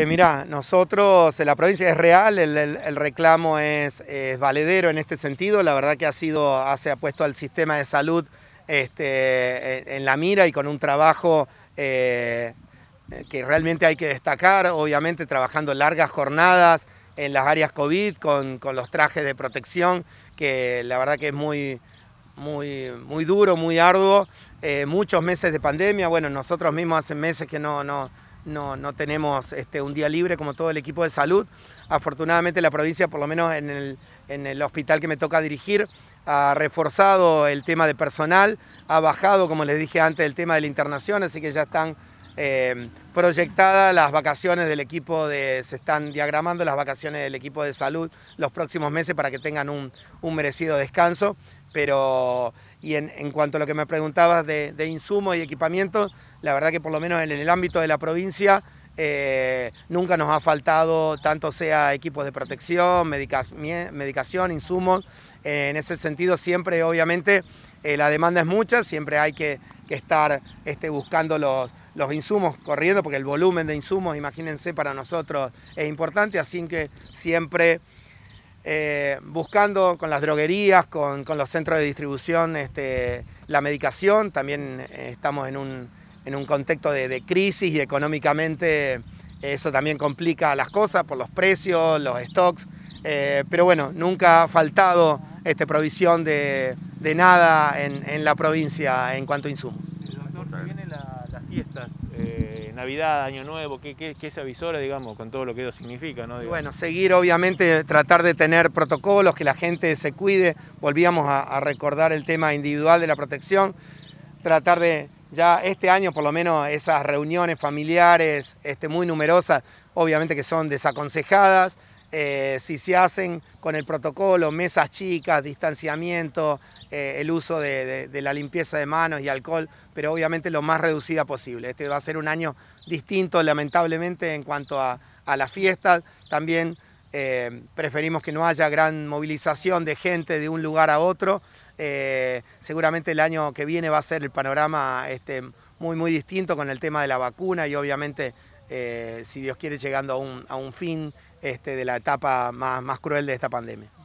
Eh, mirá, nosotros, la provincia es real, el, reclamo es, valedero en este sentido, la verdad que ha sido, se ha puesto al sistema de salud este, en la mira y con un trabajo eh, eh, que realmente hay que destacar, obviamente trabajando largas jornadas en las áreas COVID con, los trajes de protección, que la verdad que es muy, muy, muy duro, muy arduo, muchos meses de pandemia, bueno, nosotros mismos hace meses que no no, no tenemos este, un día libre como todo el equipo de salud. Afortunadamente la provincia, por lo menos en el, en el hospital que me toca dirigir, ha reforzado el tema de personal, ha bajado, como les dije antes, el tema de la internación, así que ya están eh, proyectadas las vacaciones del equipo de, se están diagramando las vacaciones del equipo de salud los próximos meses para que tengan un, un merecido descanso, pero y en, cuanto a lo que me preguntabas de, insumos y equipamiento, la verdad que por lo menos en el ámbito de la provincia eh, nunca nos ha faltado tanto sea equipos de protección, medicación, insumos. Eh, en ese sentido siempre obviamente eh, la demanda es mucha, siempre hay que, estar este, buscando los, los insumos corriendo, porque el volumen de insumos, imagínense, para nosotros es importante, así que siempre... Eh, buscando con las droguerías, con, los centros de distribución, este, la medicación. También eh, estamos en un, en un contexto de, crisis y económicamente eh, eso también complica las cosas por los precios, los stocks. pero bueno, nunca ha faltado este, provisión de, de nada en, en, la provincia en cuanto a insumos. la fiestas, eh, Navidad, Año Nuevo, ¿qué, qué, qué se avisora, digamos, con todo lo que eso significa? Bueno, seguir obviamente, tratar de tener protocolos, que la gente se cuide, volvíamos a, recordar el tema individual de la protección, tratar de, ya este año por lo menos esas reuniones familiares este, muy numerosas, obviamente que son desaconsejadas, eh, si se hacen con el protocolo, mesas chicas, distanciamiento, eh, el uso de, la limpieza de manos y alcohol, pero obviamente lo más reducida posible. Este va a ser un año distinto, lamentablemente, en cuanto a, las fiestas. También eh, preferimos que no haya gran movilización de gente de un lugar a otro. seguramente el año que viene va a ser el panorama este, muy, muy distinto con el tema de la vacuna y obviamente eh, si Dios quiere, llegando a un, fin este, de la etapa más cruel de esta pandemia.